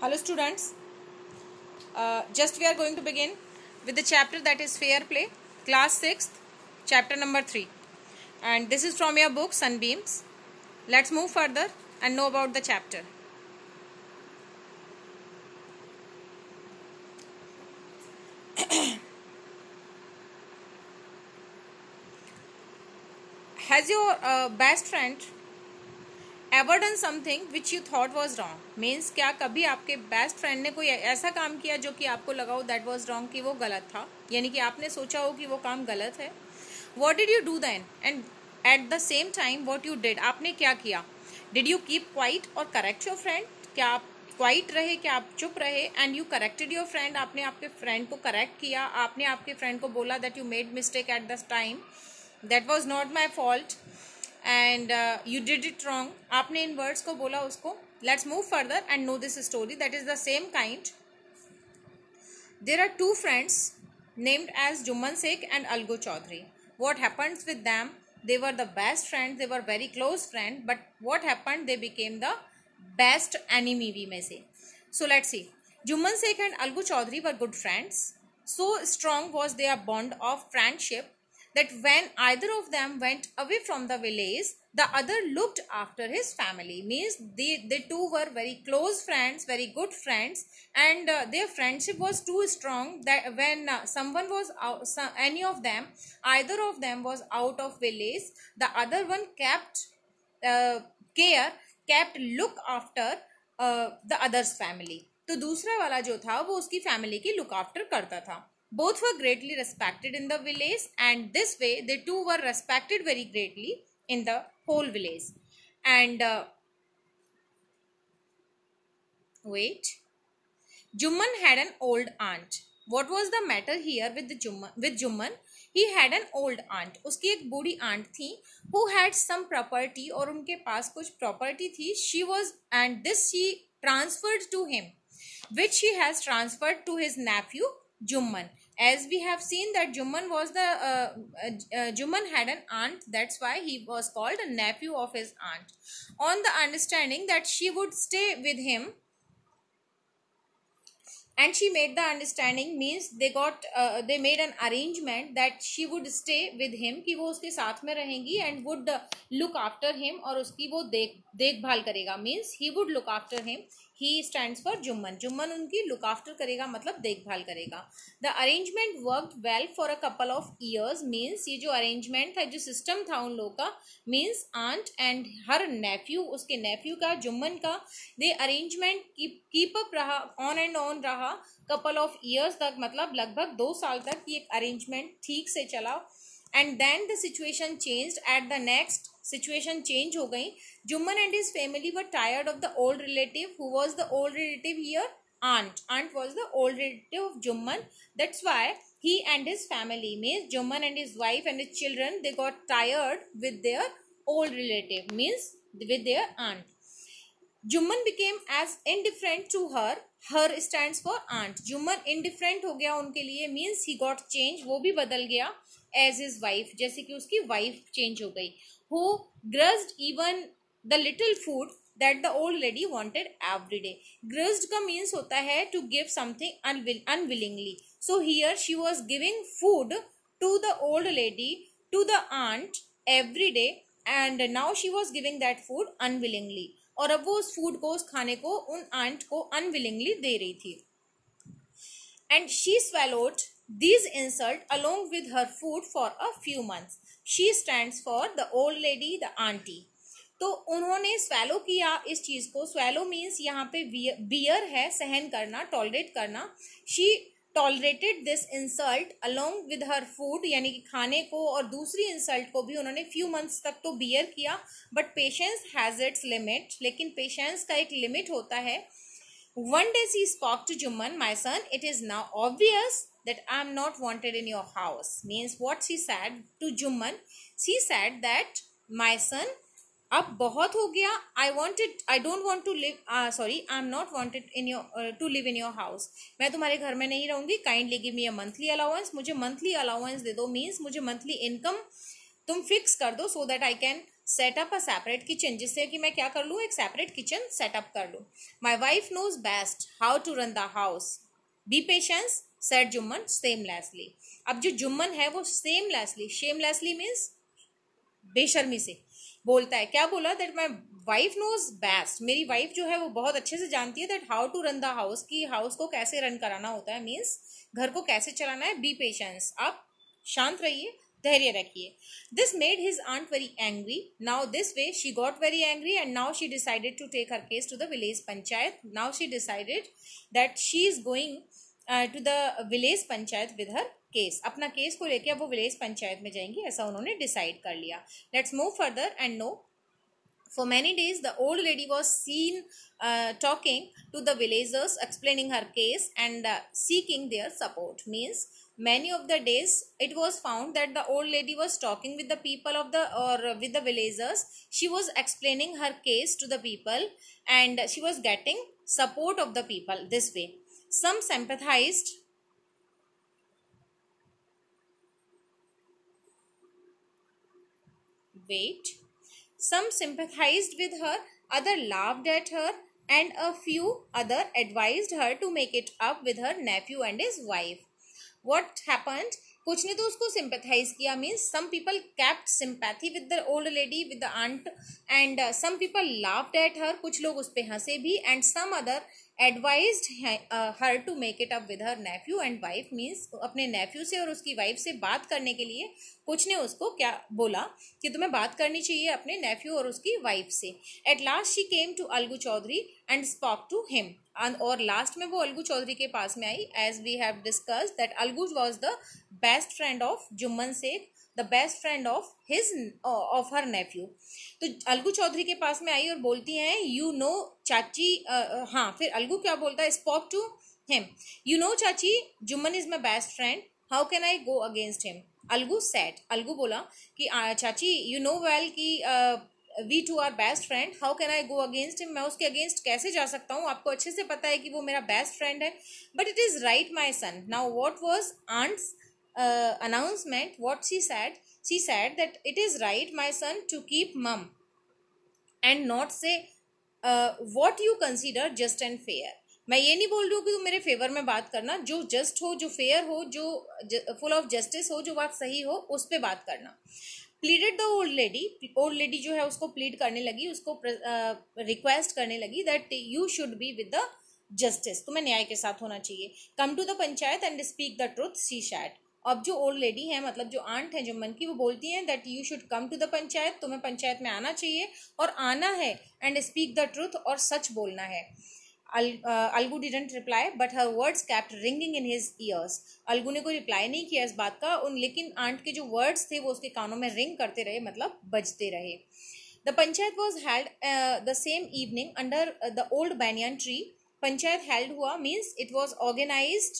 hello students uh, just we are going to begin with the chapter that is fair play class 6th chapter number 3 and this is from your book sunbeams let's move further and know about the chapter has your uh, best friend ever done something which you thought was wrong means क्या कभी आपके best friend ने कोई ऐसा काम किया जो कि आपको लगा हो दैट वॉज रॉन्ग कि वो गलत था यानी कि आपने सोचा हो कि वो काम गलत है what did you do then and at the same time what you did आपने क्या किया डिड यू कीप क्वाइट और करेक्ट योर फ्रेंड क्या आप क्वाइट रहे क्या आप चुप रहे and you corrected your friend आपने आपके फ्रेंड को करेक्ट किया आपने आपके फ्रेंड को बोला that you made mistake at this time that was not my fault and you did it wrong आपने इन वर्ड्स को बोला उसको let's move further and know this story that is the same kind there are two friends named as Jumman Sheikh and Algu Chaudhary what happens with them they were the best friend they were very close friend but what happen they became the best any we में से so let's see Jumman Sheikh and Algu Chaudhary were good friends so strong was their bond of friendship that when either of them went away from the village, the other looked after his family. Means they, they two were very close friends, very good friends, and uh, their friendship was too strong that when uh, someone was out, some, any of them, either of them was out of village, the other one kept uh, care, kept look after uh, the other's family. तो दूसरा वाला जो था वो उसकी family की look after करता था Both were greatly respected in the village and this way the two were respected very greatly in the whole village. And uh, wait, Jumman had an old aunt. What was the matter here with the Jumman? With Jumman? He had an old aunt. Uski ek budi aunt thi who had some property or unke paas kuch property thi. She was and this she transferred to him which she has transferred to his nephew Jumman. As we have seen that Jumman was the uh, uh, Jumman had an aunt. That's why he was called a nephew of his aunt. On the understanding that she would stay with him, and she made the understanding means they got uh, they made an arrangement that she would stay with him कि वो उसके साथ में रहेंगी and would look after him और उसकी वो देख देखभाल करेगा means he would look after him he stand for Jumman Jumman उनकी लुक आफ्टर करेगा मतलब देखभाल करेगा the arrangement work well for a couple of years means ये जो अरेंजमेंट था जो सिस्टम था उन लोगों का means aunt and her nephew उसके नेफ्यू का जुम्मन का दे अरेंजमेंट कीप अप रहा ऑन एंड ऑन रहा कपल ऑफ ईयर्स तक मतलब लगभग दो साल तक ये अरेंजमेंट ठीक से चला and then the situation change at the next situation change हो गई Juman and his family were tired of the old relative. Who was the old relative here? Aunt. Aunt was the old relative of Juman. That's why he and his family, means Juman and his wife and his children, they got tired with their old relative, means with their aunt. Juman became as indifferent to her. Her stands for aunt. Juman indifferent हो गया उनके लिए means he got change वो भी बदल गया as his wife. जैसे कि उसकी wife change हो गई Who grudged even the little food that the old lady wanted every day. Grudged ka means होता है to give something unwill unwillingly. So here she was giving food to the old lady, to the aunt every day and now she was giving that food unwillingly. और अब वो उस food को उस खाने को उन आंट को अनविलिंगली दे रही थी and she swallowed these insult along with her food for a few months. She stands for the old lady, the auntie. तो उन्होंने स्वेलो किया इस चीज़ को स्वेलो मीन्स यहाँ पे बियर है सहन करना टॉलरेट करना she tolerated this insult along with her food यानी कि खाने को और दूसरी इंसल्ट को भी उन्होंने फ्यू मंथ्स तक तो बियर किया but patience has its limit लेकिन पेशेंस का एक लिमिट होता है one day she spoke to Jumman my son it is now obvious that I am not wanted in your house means what she said to Jumman she said that my son अब बहुत हो गया I wanted I don't want to live sorry I am not wanted in your to live in your house मैं तुम्हारे घर में नहीं रहूंगी kindly give me a monthly allowance मुझे मंथली अलाउंस दे दो मीन्स मुझे मंथली इनकम तुम फिक्स कर दो so that I can set up a separate kitchen जिससे कि मैं क्या कर लूँ एक सेपरेट किचन सेटअप कर लूँ my wife knows best how to run the house be patience said Jumman shamelessly अब जो जुम्मन है वो shamelessly shamelessly means बेशर्मी से बोलता है क्या बोला that my wife knows best मेरी वाइफ जो है वो बहुत अच्छे से जानती है that how to run the house कि हाउस को कैसे रन कराना होता है मीन्स घर को कैसे चलाना है बी पेशेंस आप शांत रहिए धैर्य रखिए this made his aunt very angry now this way she got very angry and now she decided to take her case to the village panchayat now she decided that she is going to the village panchayat with her case अपना case को लेकर अब वो village panchayat में जाएंगी ऐसा उन्होंने decide कर लिया let's move further and no for many days the old lady was seen talking to the villagers explaining her case and seeking their support means many of the days it was found that the old lady was talking with the people of the और with the villagers she was explaining her case to the people and she was getting support of the people this way some सेम्पथाइज weight. Some sympathized with her, other laughed at her, and a few other advised her to make it up with her nephew and his wife. What happened? कुछ ने तो उसको sympathise किया means some people kept sympathy with the old lady with the aunt and some people laughed at her कुछ लोग उस पर हंसे भी and some other advise her to make it up with her nephew and wife means अपने nephew से और उसकी वाइफ से बात करने के लिए कुछ ने उसको क्या बोला कि तुम्हें बात करनी चाहिए अपने नेफ्यू और उसकी वाइफ से at last she came to Algu Chaudhary and spoke to him और लास्ट में वो अलगू चौधरी के पास में आई as we have discuss that Algu was the best friend of Jumman Sheikh the best friend of his of her nephew तो अलगू चौधरी के पास में आई और बोलती हैं यू नो चाची uh, uh, हाँ फिर अलगू क्या बोलता है spoke to him you know चाची Jumman is my best friend how can I go against him Algu said Algu बोला कि चाची यू नो वेल कि we two are best friend how can I go against him मैं उसके अगेंस्ट कैसे जा सकता हूँ आपको अच्छे से पता है कि वो मेरा बेस्ट फ्रेंड है but it is right my son now what was aunt's uh, announcement, what she said? She said that it is right, my son, to keep mum and not say uh, what you consider just and fair. मैं ये नहीं बोल रही हूँ कि तुम मेरे favour में बात करना जो जस्ट हो जो फेयर हो जो फुल ऑफ जस्टिस हो जो बात सही हो उस पर बात करना pleaded the old lady old lady जो है उसको प्लीड करने लगी उसको रिक्वेस्ट uh, करने लगी that you should be with the justice तुम्हें न्याय के साथ होना चाहिए come to the panchayat and speak the truth she said अब जो ओल्ड लेडी है मतलब जो आंट है जुम्मन की वो बोलती हैं that you should come to the panchayat तुम्हें पंचायत में आना चाहिए और आना है एंड स्पीक द ट्रूथ और सच बोलना है Algu didn't reply but her words kept ringing in his ears Algu ने कोई रिप्लाई नहीं किया इस बात का उन लेकिन आंट के जो वर्ड्स थे वो उसके कानों में रिंग करते रहे मतलब बजते रहे the panchayat was held the same evening under the old banyan tree panchayat held हुआ means it was organise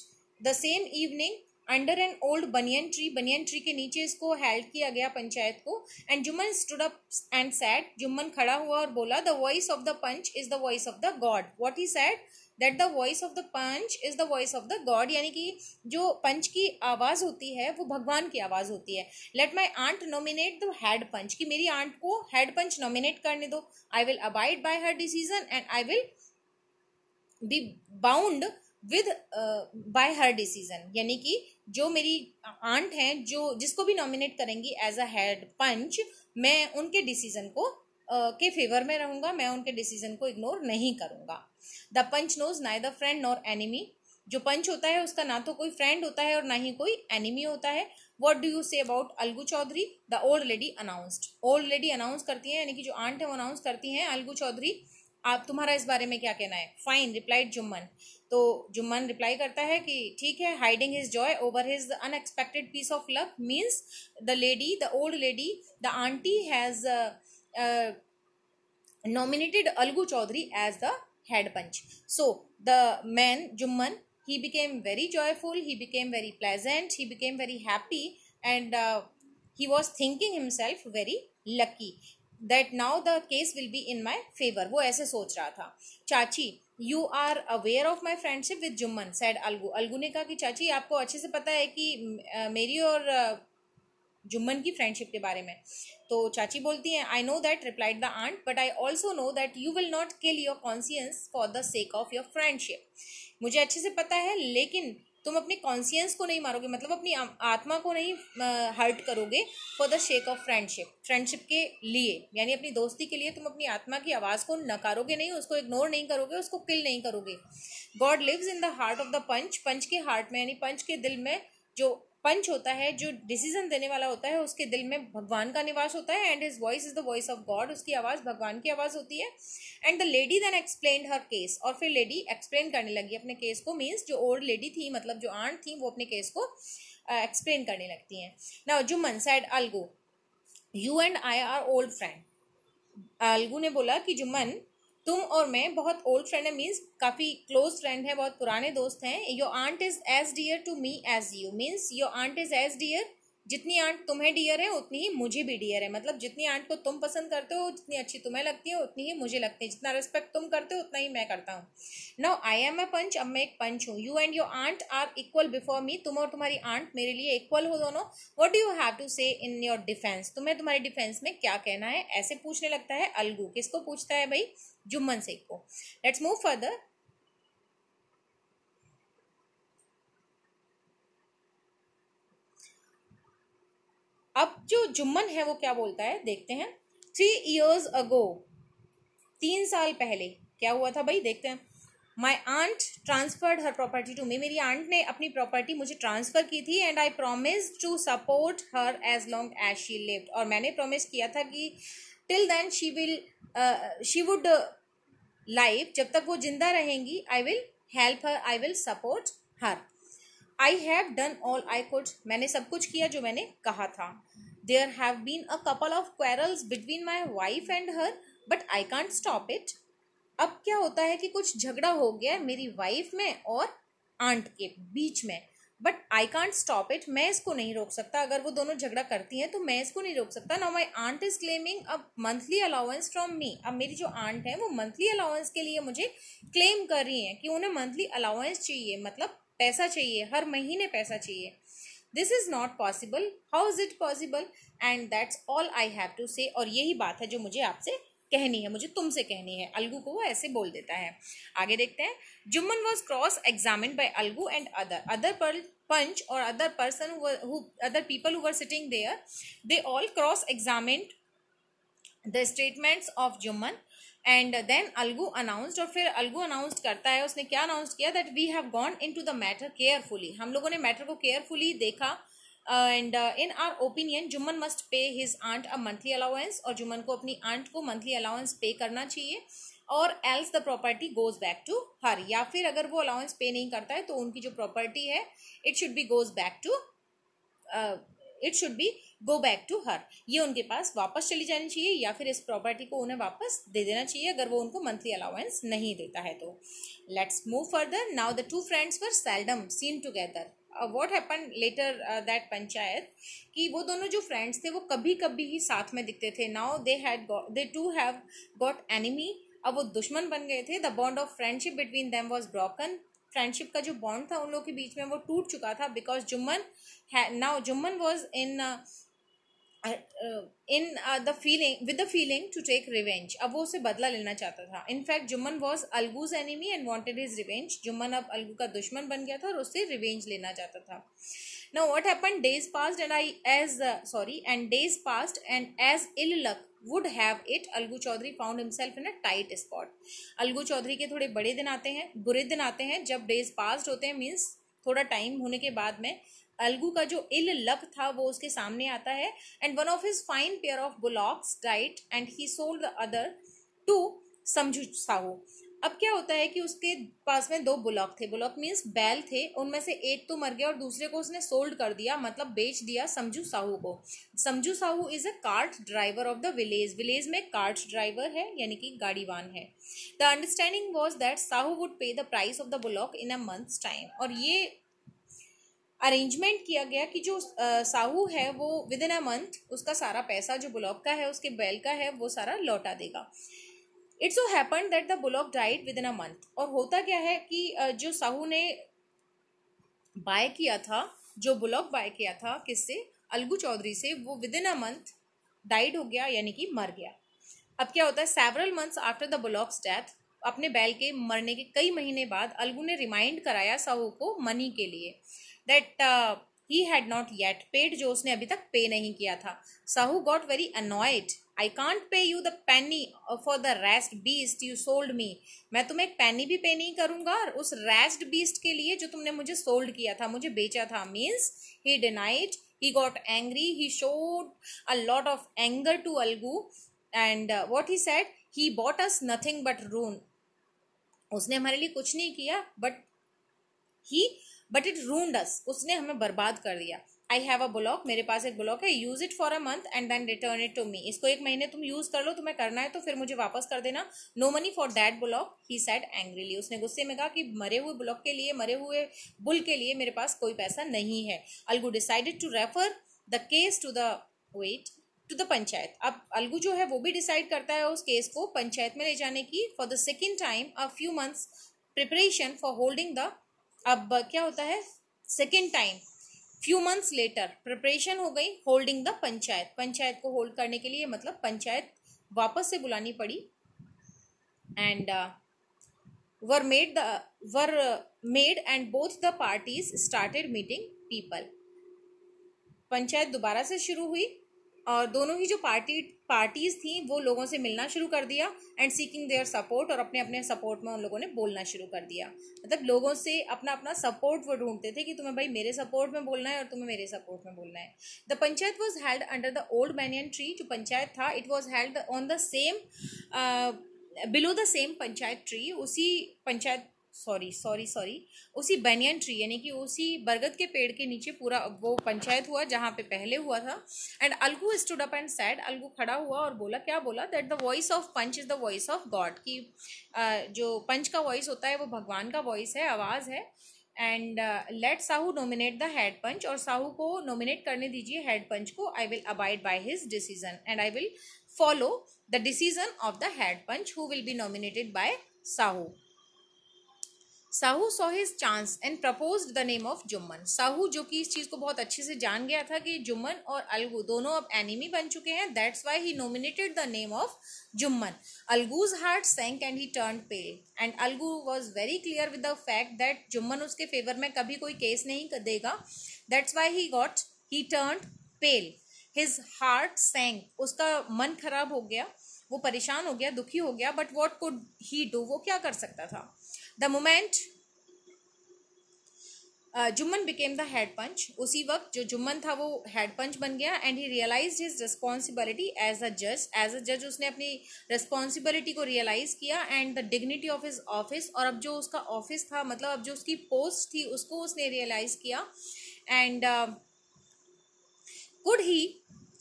the same evening under an old banyan tree banyan tree के नीचे इसको हेल्ड किया गया पंचायत को and Jumman stood up and said Jumman खड़ा हुआ और बोला the voice of the panch is the voice of the god what he said that the voice of the panch is the voice of the god यानी कि जो पंच की आवाज़ होती है वो भगवान की आवाज़ होती है let my aunt nominate the head panch कि मेरी आंट को हैड पंच नॉमिनेट करने दो I will abide by her decision and I will be bound with by her decision यानी कि जो मेरी आंट हैं जो जिसको भी नॉमिनेट करेंगी एज अ हेड पंच मैं उनके डिसीजन को के फेवर में रहूंगा मैं उनके डिसीजन को इग्नोर नहीं करूंगा the panch knows no the friend nor enemy जो पंच होता है उसका ना तो कोई फ्रेंड होता है और ना ही कोई एनिमी होता है what do you say about Algu Chaudhary the old lady announced old lady announce करती है यानी कि जो आंट है वो अनाउंस करती हैं अलगू चौधरी आप तुम्हारा इस बारे में क्या कहना है फाइन रिप्लाइड जुम्मन तो जुम्मन रिप्लाई करता है कि ठीक है hiding his joy over his unexpected piece of luck means the lady the old lady the aunty has nominated Algu Chaudhary as the head panch so the man Jumman he became very joyful he became very pleasant he became very happy and he was thinking himself very lucky that now the case will be in my favour वो ऐसे सोच रहा था chachi you are aware of my friendship with Jumman said Algu Algu ने कहा कि चाची आपको अच्छे से पता है कि मेरी और जुम्मन की फ्रेंडशिप के बारे में तो चाची बोलती हैं I know that replied the aunt but I also know that you will not kill your conscience for the sake of your friendship मुझे अच्छे से पता है लेकिन तुम अपनी कॉन्सियंस को नहीं मारोगे मतलब अपनी आत्मा को नहीं हर्ट करोगे for the sake of friendship friendship के लिए यानी अपनी दोस्ती के लिए तुम अपनी आत्मा की आवाज़ को नकारोगे नहीं उसको इग्नोर नहीं करोगे उसको किल नहीं करोगे god lives in the heart of the panch panch के हार्ट में यानी पंच के दिल में जो पंच होता है जो डिसीजन देने वाला होता है उसके दिल में भगवान का निवास होता है and his voice is the voice of god उसकी आवाज़ भगवान की आवाज़ होती है and the lady then explain her case और फिर लेडी एक्सप्लेन करने लगी अपने केस को मीन्स जो ओल्ड लेडी थी मतलब जो आंट थी वो अपने केस को एक्सप्लेन uh, करने लगती हैं ना जो man said Algu you and I are old friend Algu ने बोला कि जुम्मन तुम और मैं बहुत ओल्ड फ्रेंड है मीन्स काफ़ी क्लोज फ्रेंड है बहुत पुराने दोस्त हैं your aunt is as dear to me as you means your aunt is as dear जितनी आंट तुम्हें डियर है उतनी ही मुझे भी डियर है मतलब जितनी आंट को तुम पसंद करते हो जितनी अच्छी तुम्हें लगती है उतनी ही मुझे लगती है जितना रिस्पेक्ट तुम करते हो उतना ही मैं करता हूँ नाउ आई एम ए पंच अब मैं एक पंच हूँ you and your aunt are equal before me तुम और तुम्हारी आंट मेरे लिए इक्वल हो दोनों what do you have to say in your defence तुम्हें तुम्हारे डिफेंस में क्या कहना है ऐसे पूछने लगता है अलगू किसको पूछता है भाई जुम्मन से को लेट्स मूव फर्दर अब जो जुम्मन है वो क्या बोलता है देखते हैं थ्री इयर्स अगो तीन साल पहले क्या हुआ था भाई देखते हैं my aunt transferred her property to me मेरी आंट ने अपनी प्रॉपर्टी मुझे ट्रांसफ़र की थी and I promise to support her as long as she lived और मैंने प्रोमिस किया था कि till then she will she would life जब तक वो जिंदा रहेंगी I will help her I will support her I have done all I could मैंने सब कुछ किया जो मैंने कहा था there have been a couple of quarrels between my wife and her but I can't stop it अब क्या होता है कि कुछ झगड़ा हो गया मेरी वाइफ में और आंट के बीच में but I can't stop it मैं इसको नहीं रोक सकता अगर वो दोनों झगड़ा करती हैं तो मैं इसको नहीं रोक सकता now my aunt is claiming अब मंथली अलाउंस फ्रॉम मी अब मेरी जो आंट है वो मंथली अलाउंस के लिए मुझे क्लेम कर रही हैं कि उन्हें मंथली अलाउंस चाहिए मतलब पैसा चाहिए हर महीने पैसा चाहिए this is not possible how is it possible and that's all I have to say और यही बात है जो मुझे आपसे कहनी है मुझे तुमसे कहनी है अलगू को वो ऐसे बोल देता है आगे देखते हैं Jumman was cross examine by Algu and other other पर पंच और other person other people who sitting there they all cross examine the statements of Jumman and then Algu announced और फिर अलगू अनाउंस करता है उसने क्या अनाउंस किया that we have gone in to the matter carefully हम लोगों ने मैटर को केयरफुली देखा and in our opinion Jumman must pay his aunt a monthly allowance और जुम्मन को अपनी आंट को मंथली अलाउंस पे करना चाहिए और else the property goes back to her या फिर अगर वो अलाउंस पे नहीं करता है तो उनकी जो प्रॉपर्टी है it should be goes back to it should be go back to her ये उनके पास वापस चली जानी चाहिए या फिर इस प्रॉपर्टी को उन्हें वापस दे देना चाहिए अगर वो उनको मंथली अलाउंस नहीं देता है तो let's move further now the two friends were seldom seen together what happen later that panchayat कि वो दोनों जो फ्रेंड्स थे वो कभी कभी ही साथ में दिखते थे now they had they to have got enemy अब वो दुश्मन बन गए थे the bond of friendship between them was broken friendship का जो बॉन्ड था उन लोगों के बीच में वो टूट चुका था because Jumman now Jumman was in in the feeling with the feeling to take revenge अब वो उसे बदला लेना चाहता था in fact Jumman was Algu's enemy and wanted is revenge Jumman अब अलगू का दुश्मन बन गया था और उससे रिवेंज लेना चाहता था no what happen days passed and I as sorry and days passed and as ill luck would have it Algu Chaudhary found himself in a tight spot Algu Chaudhary के थोड़े बड़े दिन आते हैं बुरे दिन आते हैं जब डेज पास्ट होते हैं मीन्स थोड़ा टाइम होने के बाद में अलगू का जो इल लक था वो उसके सामने आता है and one of his fine pair of bullocks died and he sold the other to Samjhu Sahu अब क्या होता है कि उसके पास में दो बुलॉक थे बुलॉक मीन्स बैल थे उनमें से एक तो मर गया और दूसरे को उसने सोल्ड कर दिया मतलब बेच दिया समझू साहू को Samjhu Sahu is a cart driver of the village village में कार्ट ड्राइवर है यानी कि गाड़ीवान है the understanding was that Sahu would pay the price of the bullock in a month's time और ये अरेंजमेंट किया गया कि जो साहू है वो विद इन अ मंथ उसका सारा पैसा जो ब्लॉक का है उसके बैल का है वो सारा लौटा देगा it's so happen that the bullock died within a month और होता क्या है कि जो साहू ने बाय किया था जो बुलॉक बाय किया था किससे अलगू चौधरी से वो within a month died हो गया यानी कि मर गया अब क्या होता है several months after the bullock's death अपने बैल के मरने के कई महीने बाद अलगू ने रिमाइंड कराया साहू को मनी के लिए that he had not yet paid जो उसने अभी तक पे नहीं किया था Sahu got very annoyed I can't pay you the penny for the rest beast you sold me मैं तुम्हें एक पैनी भी पे नहीं करूंगा और उस रेस्ट बीस्ट के लिए जो तुमने मुझे सोल्ड किया था मुझे बेचा था means he denied he got angry he showed a lot of anger to Algu and what he said he bought us nothing but ruin उसने हमारे लिए कुछ नहीं किया but he but it ruined us उसने हमें बर्बाद कर दिया आई हैव अ ब्लॉक मेरे पास एक ब्लॉक है use it for a month and then return it to me इसको एक महीने तुम यूज कर लो तुम्हें करना है तो फिर मुझे वापस कर देना no money for that bullock he said angrily उसने गुस्से में कहा कि मरे हुए ब्लॉक के लिए मरे हुए बुल के लिए मेरे पास कोई पैसा नहीं है Algu decided to refer the case to the wait to the panchayat अब अलगू जो है वो भी डिसाइड करता है उस केस को पंचायत में ले जाने की for the second time a few months preparation for holding the अब क्या होता है second time few months later preparation हो गई होल्डिंग द पंचायत पंचायत को होल्ड करने के लिए मतलब पंचायत वापस से बुलानी पड़ी and were made the were made and both the parties started meeting people panchayat दोबारा से शुरू हुई और दोनों ही जो पार्टी पार्टीज़ थी वो लोगों से मिलना शुरू कर दिया एंड सीकिंग देयर सपोर्ट और अपने अपने सपोर्ट में उन लोगों ने बोलना शुरू कर दिया मतलब लोगों से अपना अपना सपोर्ट वो ढूंढते थे कि तुम्हें भाई मेरे सपोर्ट में बोलना है और तुम्हें मेरे सपोर्ट में बोलना है the panchayat was held under the old banyan tree जो पंचायत था it was held on the same below the same panchayat tree उसी पंचायत सॉरी सॉरी सॉरी उसी बनियन ट्री यानी कि उसी बरगद के पेड़ के नीचे पूरा वो पंचायत हुआ जहाँ पे पहले हुआ था and Algu stood up and said Algu खड़ा हुआ और बोला क्या बोला that the voice of panch is the voice of God कि जो पंच का वॉइस होता है वो भगवान का वॉइस है आवाज़ है and let Sahu nominate the head panch और साहू को नोमिनेट करने दीजिए हेड पंच को I will abide by his decision and I will follow the decision of the head panch who will be nominated by Sahu Sahu saw his chance and propose the name of Jumman Sahu जो कि इस चीज़ को बहुत अच्छे से जान गया था कि जुम्मन और अलगू दोनों अब एनिमी बन चुके हैं that's why he nominated the name of Jumman Algu's heart sank and he turn pale and Algu was very clear with the fact that Jumman उसके फेवर में कभी कोई केस नहीं देगा that's why he got he turn pale his heart sank उसका मन खराब हो गया वो परेशान हो गया दुखी हो गया but what could he do वो क्या कर सकता था the moment Jumman became the head panch उसी वक्त जो जुम्मन था वो हेड पंच बन गया and he realise his responsibility as a जज एज अ जज उसने अपनी रिस्पॉन्सिबिलिटी को रियलाइज किया and the dignity of his office और अब जो उसका ऑफिस था मतलब अब जो उसकी पोस्ट थी उसको उसने रियलाइज किया and could he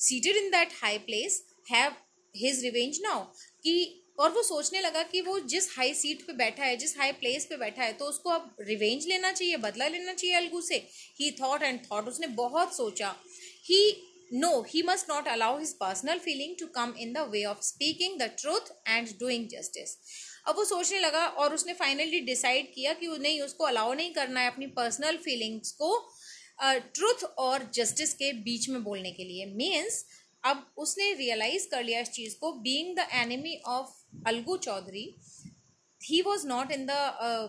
seated in that high place have his revenge now कि और वो सोचने लगा कि वो जिस हाई सीट पे बैठा है जिस हाई प्लेस पे बैठा है तो उसको अब रिवेंज लेना चाहिए बदला लेना चाहिए अलगू से ही थॉट एंड थॉट उसने बहुत सोचा he know he must not allow his personal feeling to come in the way of speaking the truth and doing justice अब वो सोचने लगा और उसने फाइनली डिसाइड किया कि नहीं उसको अलाउ नहीं करना है अपनी पर्सनल फीलिंग्स को ट्रूथ uh, और जस्टिस के बीच में बोलने के लिए मीन्स अब उसने रियलाइज कर लिया इस चीज़ को being the enemy of Algu Chaudhary, he was not in the uh,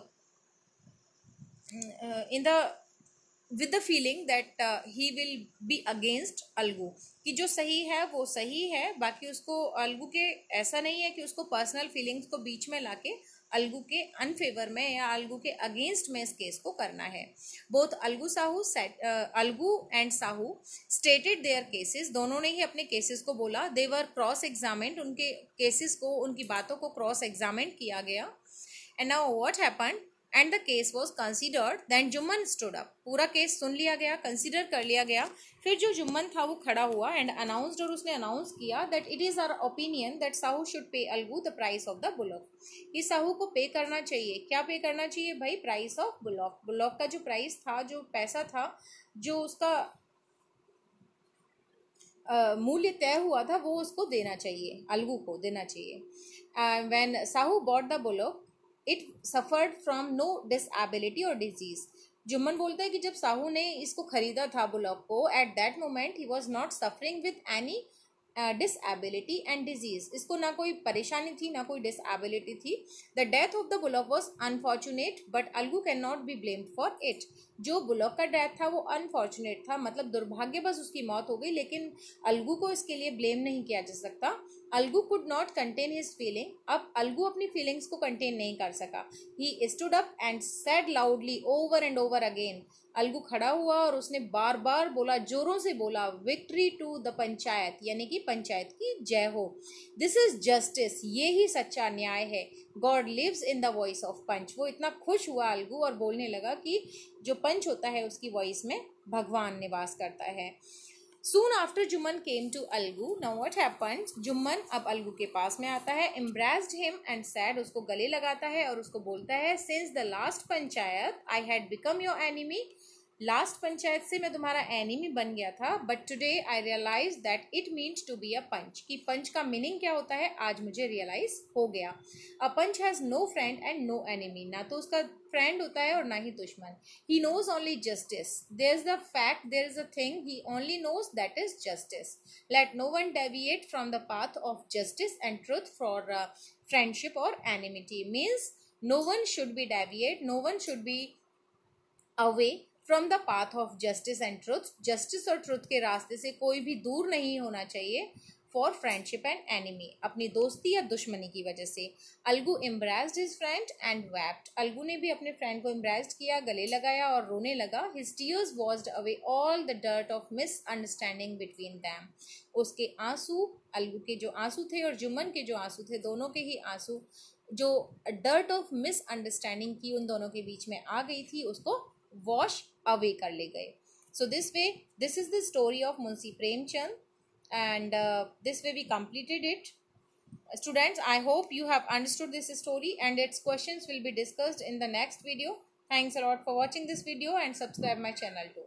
in the with the feeling that uh, he will be against Algu कि जो सही है वो सही है बाकी उसको अलगू के ऐसा नहीं है कि उसको पर्सनल फीलिंग्स को बीच में लाके अलगू के अनफेवर में या अलगू के अगेंस्ट में इस केस को करना है both Algu Sahu Algu and Sahu stated their cases दोनों ने ही अपने केसेस को बोला देवर क्रॉस एग्जामिन्ड उनके केसेस को उनकी बातों को क्रॉस एग्जामिन किया गया and now what happen and the case was considered then Jumman stood up पूरा केस सुन लिया गया कंसिडर कर लिया गया फिर जो जुम्मन था वो खड़ा हुआ एंड अनाउंसड और उसने अनाउंस किया that it is our opinion that Sahu should pay Algu the price of the bullock ये साहू को पे करना चाहिए क्या पे करना चाहिए भाई प्राइस ऑफ बुलॉक बुलॉक का जो प्राइस था जो पैसा था जो उसका Uh, मूल्य तय हुआ था वो उसको देना चाहिए अलगू को देना चाहिए when Sahu bought the bullock it suffered from no disability और डिजीज़ जुम्मन बोलता है कि जब साहू ने इसको खरीदा था बुलॉक को at that moment he was not suffering with any disability and disease इसको ना कोई परेशानी थी ना कोई डिसबिलिटी थी the death of the bullock was unfortunate but Algu can not be blamed for it जो बुलॉक का डेथ था वो अनफॉर्चुनेट था मतलब दुर्भाग्य बस उसकी मौत हो गई लेकिन अलगू को इसके लिए ब्लेम नहीं किया जा सकता Algu could not contain his feeling अब अलगू अपनी फीलिंग्स को कंटेन नहीं कर सका he stood up and said loudly over and over again Algu खड़ा हुआ और उसने बार बार बोला जोरों से बोला विक्ट्री टू द पंचायत यानी कि पंचायत की जय हो दिस इज जस्टिस ये ही सच्चा न्याय है God lives in the voice of panch वो इतना खुश हुआ अलगू और बोलने लगा कि जो पंच होता है उसकी वॉइस में भगवान निवास करता है soon after Jumman came to Algu now what happens Jumman अब अलगू के पास में आता है एम्ब्रेस्ड हिम एंड सैड उसको गले लगाता है और उसको बोलता है since the last panchayat I had become your enemy last panchayat से मैं तुम्हारा एनिमी बन गया था but today I realise that it means to be a panch कि पंच का मीनिंग क्या होता है आज मुझे रियलाइज हो गया a panch has no friend and no enemy ना तो उसका फ्रेंड होता है और ना ही दुश्मन he knows only justice there is the fact there is a thing he only knows that is justice let no one deviate from the path of justice and truth for friendship और enmity means no one should be deviate no one should be away from the path of justice and truth justice और truth के रास्ते से कोई भी दूर नहीं होना चाहिए फॉर फ्रेंडशिप एंड एनिमी अपनी दोस्ती या दुश्मनी की वजह से Algu embraced his friend and wept Algu ने भी अपने फ्रेंड को एम्ब्रेस्ड किया गले लगाया और रोने लगा his tears washed away all the dirt of misunderstanding between them उसके आंसू अलगू के जो आंसू थे और जुम्मन के जो आंसू थे दोनों के ही आंसू जो डर्ट ऑफ मिस अंडरस्टैंडिंग की उन दोनों के बीच में आ गई थी उसको Wash away, कर ले so this way this is the story of Munsi premchand and uh, this way we completed it uh, students i hope you have understood this story and its questions will be discussed in the next video thanks a lot for watching this video and subscribe my channel too